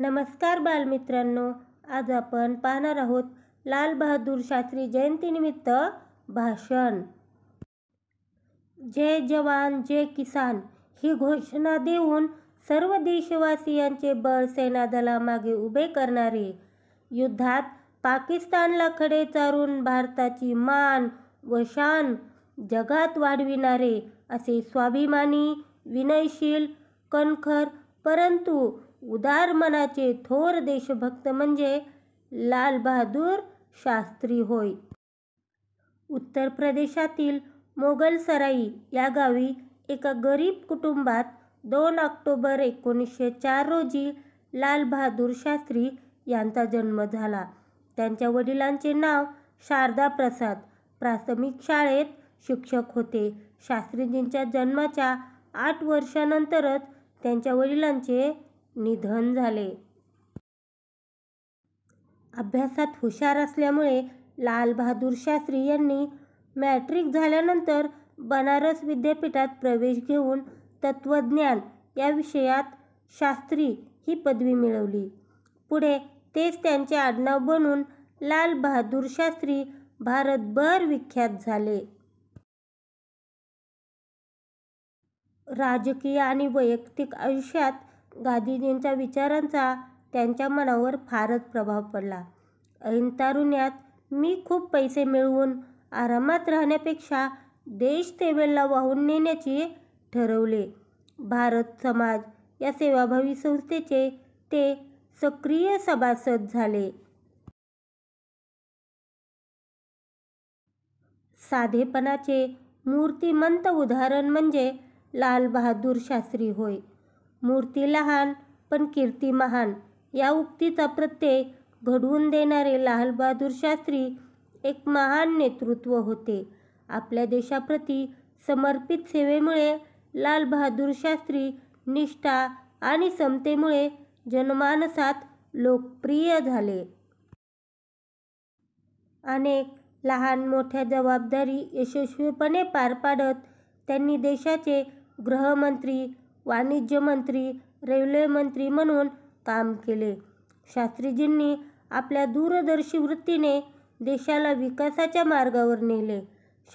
नमस्कार बालमित्रांनो आज आपण पाहणार आहोत लाल बहादूर शास्त्री जयंतीनिमित्त भाषण जय जवान जय किसान ही घोषणा देऊन सर्व देशवासियांचे बळ सेना दलामागे उभे करणारे युद्धात पाकिस्तानला खडे चारून भारताची मान व शान जगात वाढविणारे असे स्वाभिमानी विनयशील कणखर परंतु उदार मनाचे थोर देशभक्त म्हणजे लालबहादूर शास्त्री होय उत्तर प्रदेशातील मोगलसराई या गावी एका गरीब कुटुंबात दोन ऑक्टोबर एकोणीसशे चार रोजी लालबहादूर शास्त्री यांचा जन्म झाला त्यांच्या वडिलांचे नाव शारदा प्रसाद प्राथमिक शाळेत शिक्षक होते शास्त्रीजींच्या जन्माच्या आठ वर्षानंतरच त्यांच्या वडिलांचे निधन झाले अभ्यासात हुशार असल्यामुळे लालबहादूर शास्त्री यांनी मॅट्रिक झाल्यानंतर बनारस विद्यापीठात प्रवेश घेऊन तत्वज्ञान या विषयात शास्त्री ही पदवी मिळवली पुढे तेच त्यांचे आडनाव बनून लालबहादूर शास्त्री भारतभर विख्यात झाले राजकीय आणि वैयक्तिक आयुष्यात गांधीजींच्या विचारांचा त्यांच्या मनावर फारच प्रभाव पडला ऐन मी खूप पैसे मिळवून आरामात राहण्यापेक्षा देश सेवेला वाहून नेण्याचे ठरवले भारत समाज या सेवाभावी संस्थेचे ते सक्रिय सभासद झाले साधेपणाचे मूर्तिमंत उदाहरण म्हणजे लालबहादूर शास्त्री होय मूर्ती लहान पण कीर्ती महान या उक्तीचा प्रत्यय घडवून देणारे लालबहादूर शास्त्री एक महान नेतृत्व होते आपल्या देशाप्रती समर्पित सेवेमुळे लालबहादूर शास्त्री निष्ठा आणि समतेमुळे जनमानसात लोकप्रिय झाले अनेक लहान मोठ्या जबाबदारी यशस्वीपणे पार पाडत त्यांनी देशाचे गृहमंत्री वाणिज्य मंत्री रेल्वे मंत्री म्हणून काम केले शास्त्रीजींनी आपल्या दूरदर्शी वृत्तीने देशाला विकासाच्या मार्गावर नेले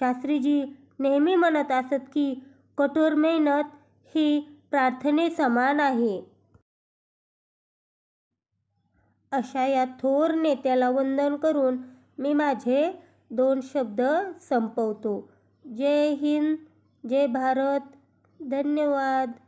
शास्त्रीजी नेहमी म्हणत असत की कठोर मेहनत ही प्रार्थने समान आहे अशा या थोर नेत्याला वंदन करून मी माझे दोन शब्द संपवतो जय हिंद जय भारत धन्यवाद